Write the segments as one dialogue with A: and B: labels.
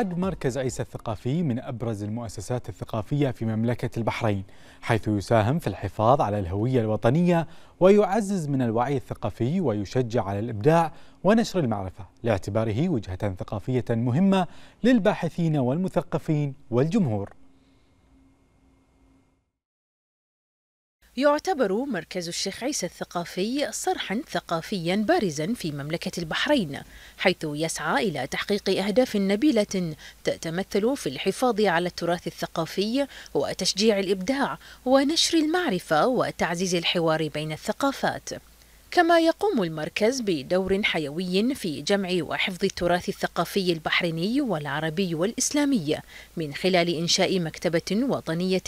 A: عد مركز عيسى الثقافي من أبرز المؤسسات الثقافية في مملكة البحرين حيث يساهم في الحفاظ على الهوية الوطنية ويعزز من الوعي الثقافي ويشجع على الإبداع ونشر المعرفة لاعتباره وجهة ثقافية مهمة للباحثين والمثقفين والجمهور
B: يعتبر مركز الشيخ عيسى الثقافي صرحا ثقافيا بارزا في مملكة البحرين حيث يسعى إلى تحقيق أهداف نبيلة تتمثل في الحفاظ على التراث الثقافي وتشجيع الإبداع ونشر المعرفة وتعزيز الحوار بين الثقافات كما يقوم المركز بدور حيوي في جمع وحفظ التراث الثقافي البحريني والعربي والإسلامي من خلال إنشاء مكتبة وطنية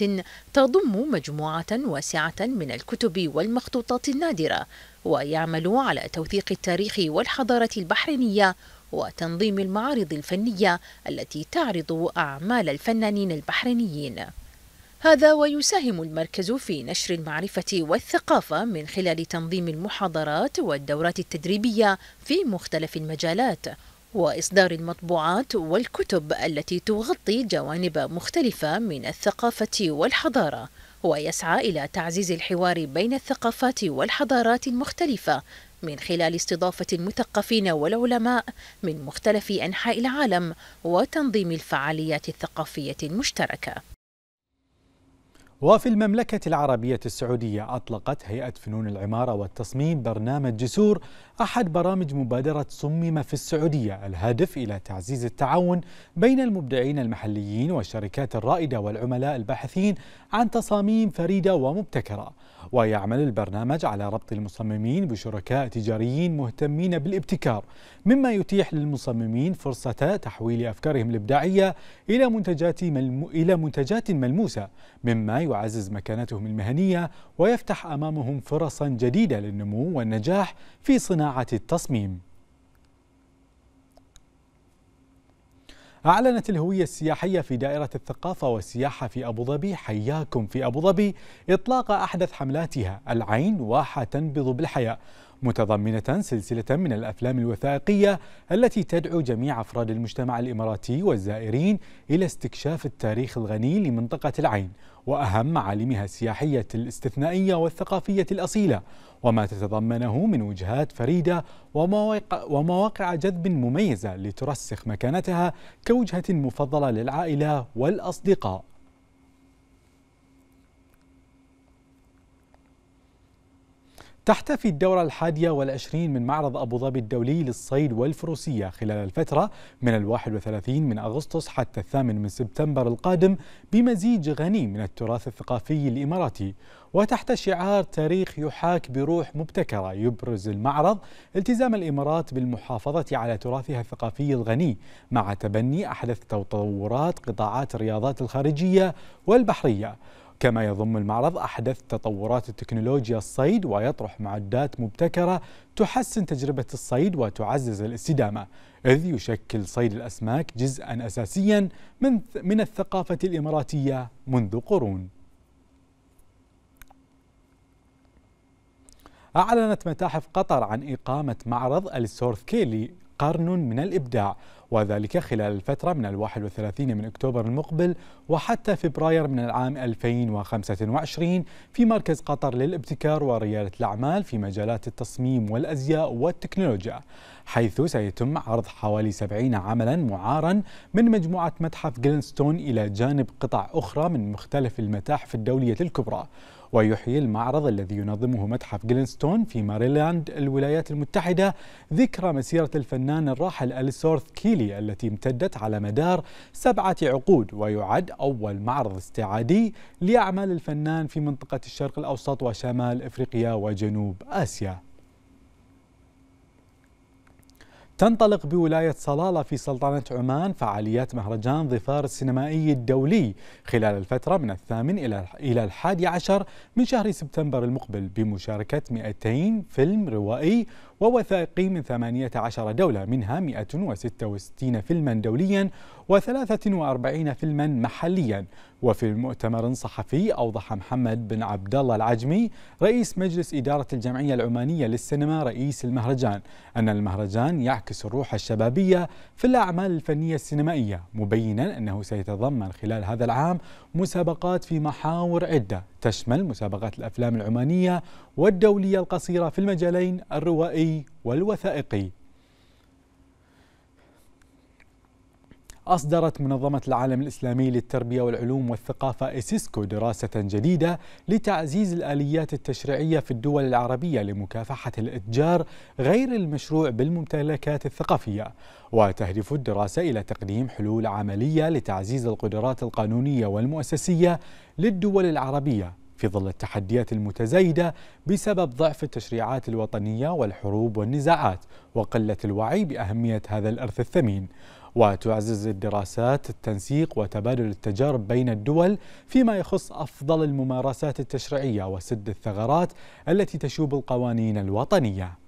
B: تضم مجموعة واسعة من الكتب والمخطوطات النادرة ويعمل على توثيق التاريخ والحضارة البحرينية وتنظيم المعارض الفنية التي تعرض أعمال الفنانين البحرينيين هذا ويساهم المركز في نشر المعرفة والثقافة من خلال تنظيم المحاضرات والدورات التدريبية في مختلف المجالات وإصدار المطبوعات والكتب التي تغطي جوانب مختلفة من الثقافة والحضارة ويسعى إلى تعزيز الحوار بين الثقافات والحضارات المختلفة من خلال استضافة المثقفين والعلماء من مختلف أنحاء العالم وتنظيم الفعاليات الثقافية المشتركة
A: وفي المملكة العربية السعودية أطلقت هيئة فنون العمارة والتصميم برنامج جسور أحد برامج مبادرة صمم في السعودية الهدف إلى تعزيز التعاون بين المبدعين المحليين والشركات الرائدة والعملاء الباحثين عن تصاميم فريدة ومبتكرة ويعمل البرنامج على ربط المصممين بشركاء تجاريين مهتمين بالابتكار مما يتيح للمصممين فرصة تحويل أفكارهم الإبداعية إلى منتجات, ملمو إلى منتجات ملموسة مما يعزز مكانتهم المهنية ويفتح أمامهم فرصا جديدة للنمو والنجاح في صناعة التصميم أعلنت الهوية السياحية في دائرة الثقافة والسياحة في أبو ظبي حياكم في أبو ظبي إطلاق أحدث حملاتها العين واحة تنبض بالحياة متضمنة سلسلة من الأفلام الوثائقية التي تدعو جميع أفراد المجتمع الإماراتي والزائرين إلى استكشاف التاريخ الغني لمنطقة العين وأهم معالمها السياحية الاستثنائية والثقافية الأصيلة وما تتضمنه من وجهات فريدة ومواقع جذب مميزة لترسخ مكانتها كوجهة مفضلة للعائلة والأصدقاء تحتفي الدورة الحادية والعشرين من معرض أبو ظبي الدولي للصيد والفروسية خلال الفترة من الواحد وثلاثين من أغسطس حتى الثامن من سبتمبر القادم بمزيج غني من التراث الثقافي الإماراتي وتحت شعار تاريخ يحاك بروح مبتكرة يبرز المعرض التزام الإمارات بالمحافظة على تراثها الثقافي الغني مع تبني أحدث تطورات قطاعات الرياضات الخارجية والبحرية كما يضم المعرض أحدث تطورات التكنولوجيا الصيد ويطرح معدات مبتكرة تحسن تجربة الصيد وتعزز الاستدامة إذ يشكل صيد الأسماك جزءا أساسيا من, من الثقافة الإماراتية منذ قرون أعلنت متاحف قطر عن إقامة معرض السورث كيلي قرن من الإبداع وذلك خلال الفترة من الواحد من أكتوبر المقبل وحتى فبراير من العام 2025 في مركز قطر للابتكار وريادة الأعمال في مجالات التصميم والأزياء والتكنولوجيا حيث سيتم عرض حوالي 70 عملا معارا من مجموعة متحف جلنستون إلى جانب قطع أخرى من مختلف المتاحف الدولية الكبرى ويحيي المعرض الذي ينظمه متحف جلينستون في ماريلاند الولايات المتحدة ذكرى مسيرة الفنان الراحل أليسورث كيلي التي امتدت على مدار سبعة عقود ويعد أول معرض استعادي لأعمال الفنان في منطقة الشرق الأوسط وشمال إفريقيا وجنوب آسيا تنطلق بولاية صلالة في سلطنة عمان فعاليات مهرجان ظفار السينمائي الدولي خلال الفترة من الثامن إلى إلى الحادي عشر من شهر سبتمبر المقبل بمشاركة 200 فيلم روائي ووثائقي من 18 دولة منها 166 فيلما دوليا و43 فيلما محليا وفي مؤتمر صحفي أوضح محمد بن عبد الله العجمي رئيس مجلس إدارة الجمعية العمانية للسينما رئيس المهرجان أن المهرجان يعكس الروح الشبابية في الأعمال الفنية السينمائية مبينا أنه سيتضمن خلال هذا العام مسابقات في محاور عدة تشمل مسابقات الأفلام العمانية والدولية القصيرة في المجالين الروائي والوثائقي أصدرت منظمة العالم الإسلامي للتربية والعلوم والثقافة إسيسكو دراسة جديدة لتعزيز الآليات التشريعية في الدول العربية لمكافحة الإتجار غير المشروع بالممتلكات الثقافية وتهدف الدراسة إلى تقديم حلول عملية لتعزيز القدرات القانونية والمؤسسية للدول العربية في ظل التحديات المتزايدة بسبب ضعف التشريعات الوطنية والحروب والنزاعات وقلة الوعي بأهمية هذا الإرث الثمين وتعزز الدراسات التنسيق وتبادل التجارب بين الدول فيما يخص أفضل الممارسات التشريعية وسد الثغرات التي تشوب القوانين الوطنية